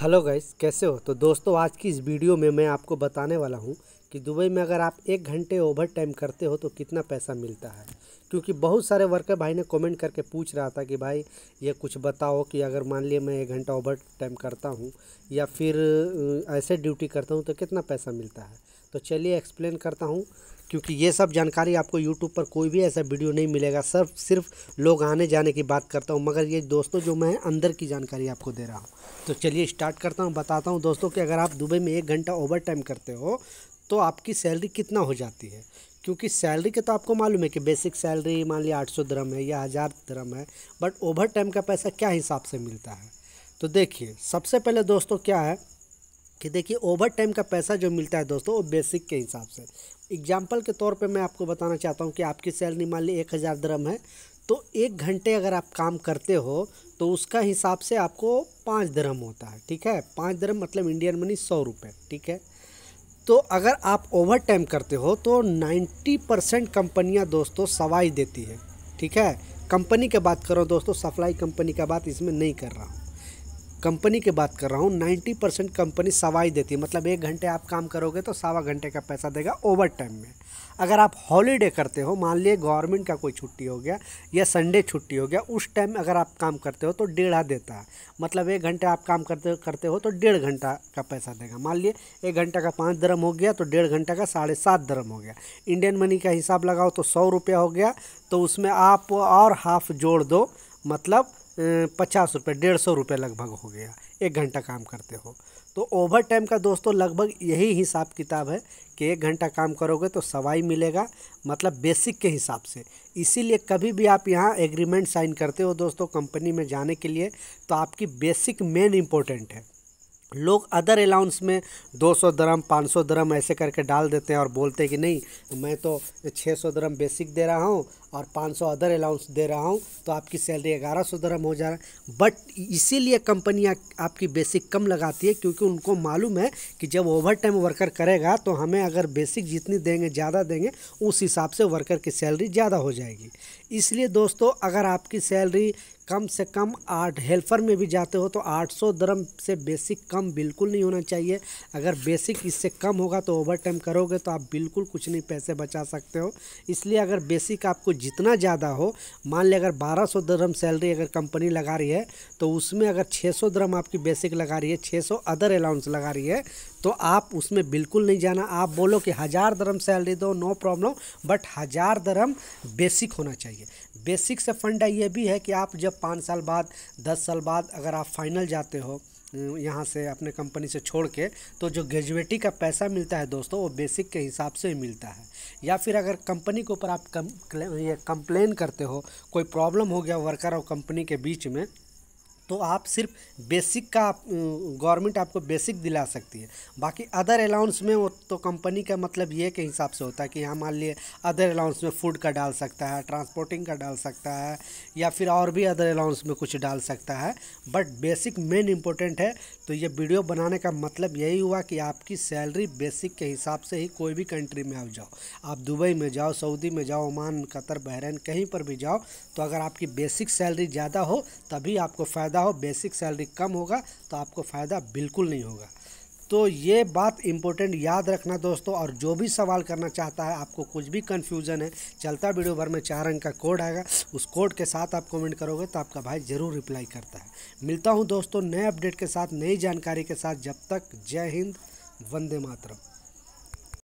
hello guys कैसे हो तो दोस्तों आज की इस वीडियो में मैं आपको बताने वाला हूं कि दुबई में अगर आप एक घंटे ओवर टाइम करते हो तो कितना पैसा मिलता है क्योंकि बहुत सारे वर्कर भाई ने कमेंट करके पूछ रहा था कि भाई ये कुछ बताओ कि अगर मान लिए मैं एक घंटा ओवर टाइम करता हूँ या फिर ऐसे ड्यूटी करता हूँ तो कितना पैसा मिलता है तो चलिए एक्सप्लेन करता हूँ क्योंकि ये सब जानकारी आपको यूट्यूब पर कोई भी ऐसा वीडियो नहीं मिलेगा सिर्फ सिर्फ लोग आने जाने की बात करता हूँ मगर ये दोस्तों जो मैं अंदर की जानकारी आपको दे रहा हूँ तो चलिए स्टार्ट करता हूँ बताता हूँ दोस्तों कि अगर आप दुबई में एक घंटा ओवर टाइम करते हो तो आपकी सैलरी कितना हो जाती है क्योंकि सैलरी के तो आपको मालूम है कि बेसिक सैलरी मान लिया आठ सौ है या हज़ार दरम है बट ओवर टाइम का पैसा क्या हिसाब से मिलता है तो देखिए सबसे पहले दोस्तों क्या है कि देखिए ओवर टाइम का पैसा जो मिलता है दोस्तों वो बेसिक के हिसाब से एग्जाम्पल के तौर पे मैं आपको बताना चाहता हूँ कि आपकी सैलरी मान ली एक हज़ार दरम है तो एक घंटे अगर आप काम करते हो तो उसका हिसाब से आपको पाँच दरम होता है ठीक है पाँच दरम मतलब इंडियन मनी सौ रुपये ठीक है तो अगर आप ओवर टाइम करते हो तो नाइन्टी परसेंट कंपनियाँ दोस्तों सवाई देती है ठीक है कंपनी की बात करो दोस्तों सप्लाई कंपनी का बात इसमें नहीं कर रहा हूँ कंपनी की बात कर रहा हूँ 90 परसेंट कंपनी सवाई देती है मतलब एक घंटे आप काम करोगे तो सवा घंटे का पैसा देगा ओवर टाइम में अगर आप हॉलीडे करते हो मान लिए गवर्नमेंट का कोई छुट्टी हो गया या संडे छुट्टी हो गया उस टाइम अगर आप काम करते हो तो डेढ़ा देता है मतलब एक घंटे आप काम करते करते हो तो डेढ़ घंटा का पैसा देगा मान लिए एक घंटा का पाँच दरम हो गया तो डेढ़ घंटा का साढ़े सात दरम हो गया इंडियन मनी का हिसाब लगाओ तो सौ रुपया हो गया तो उसमें आप और हाफ जोड़ दो मतलब पचास रुपये डेढ़ सौ रुपये लगभग हो गया एक घंटा काम करते हो तो ओवर टाइम का दोस्तों लगभग यही हिसाब किताब है कि एक घंटा काम करोगे तो सवाई मिलेगा मतलब बेसिक के हिसाब से इसीलिए कभी भी आप यहाँ एग्रीमेंट साइन करते हो दोस्तों कंपनी में जाने के लिए तो आपकी बेसिक मेन इम्पोर्टेंट है लोग अदर अलाउंस में 200 दरम 500 दरम ऐसे करके डाल देते हैं और बोलते हैं कि नहीं मैं तो 600 दरम बेसिक दे रहा हूँ और 500 अदर अलाउंस दे रहा हूँ तो आपकी सैलरी ग्यारह सौ दरम हो जा रहा है बट इसीलिए कंपनियाँ आपकी बेसिक कम लगाती है क्योंकि उनको मालूम है कि जब ओवर टाइम वर्कर करेगा तो हमें अगर बेसिक जितनी देंगे ज़्यादा देंगे उस हिसाब से वर्कर की सैलरी ज़्यादा हो जाएगी इसलिए दोस्तों अगर आपकी सैलरी कम से कम आठ हेल्पर में भी जाते हो तो 800 दरम से बेसिक कम बिल्कुल नहीं होना चाहिए अगर बेसिक इससे कम होगा तो ओवर टाइम करोगे तो आप बिल्कुल कुछ नहीं पैसे बचा सकते हो इसलिए अगर बेसिक आपको जितना ज़्यादा हो मान लें अगर बारह सौ दरम सैलरी अगर कंपनी लगा रही है तो उसमें अगर छः सौ दरम आपकी बेसिक लगा रही है छः सौ अदर अलाउंस लगा रही है तो आप उसमें बिल्कुल नहीं जाना आप बोलो कि हज़ार दरम सैलरी दो नो प्रॉब्लम बट हज़ार दरम बेसिक होना चाहिए बेसिक से फंडा ये भी है कि आप जब पाँच साल बाद दस साल बाद अगर आप फाइनल जाते हो यहाँ से अपने कंपनी से छोड़ के तो जो ग्रेजुएटी का पैसा मिलता है दोस्तों वो बेसिक के हिसाब से ही मिलता है या फिर अगर कंपनी के ऊपर आप कम ये कंप्लेन करते हो कोई प्रॉब्लम हो गया वर्कर और कंपनी के बीच में तो आप सिर्फ बेसिक का गवर्नमेंट आपको बेसिक दिला सकती है बाकी अदर अलाउंस में वो तो कंपनी का मतलब ये के हिसाब से होता है कि यहाँ मान लिए अदर अलाउंस में फूड का डाल सकता है ट्रांसपोर्टिंग का डाल सकता है या फिर और भी अदर अलाउंस में कुछ डाल सकता है बट बेसिक मेन इम्पोर्टेंट है तो ये वीडियो बनाने का मतलब यही हुआ कि आपकी सैलरी बेसिक के हिसाब से ही कोई भी कंट्री में आप जाओ आप दुबई में जाओ सऊदी में जाओ ओमान कतर बहरीन कहीं पर भी जाओ तो अगर आपकी बेसिक सैलरी ज़्यादा हो तभी आपको फ़ायदा ज़्यादा हो बेसिक सैलरी कम होगा तो आपको फ़ायदा बिल्कुल नहीं होगा तो ये बात इम्पोर्टेंट याद रखना दोस्तों और जो भी सवाल करना चाहता है आपको कुछ भी कन्फ्यूजन है चलता वीडियो भर में चार अंक का कोड आएगा उस कोड के साथ आप कमेंट करोगे तो आपका भाई ज़रूर रिप्लाई करता है मिलता हूँ दोस्तों नए अपडेट के साथ नई जानकारी के साथ जब तक जय हिंद वंदे मातरम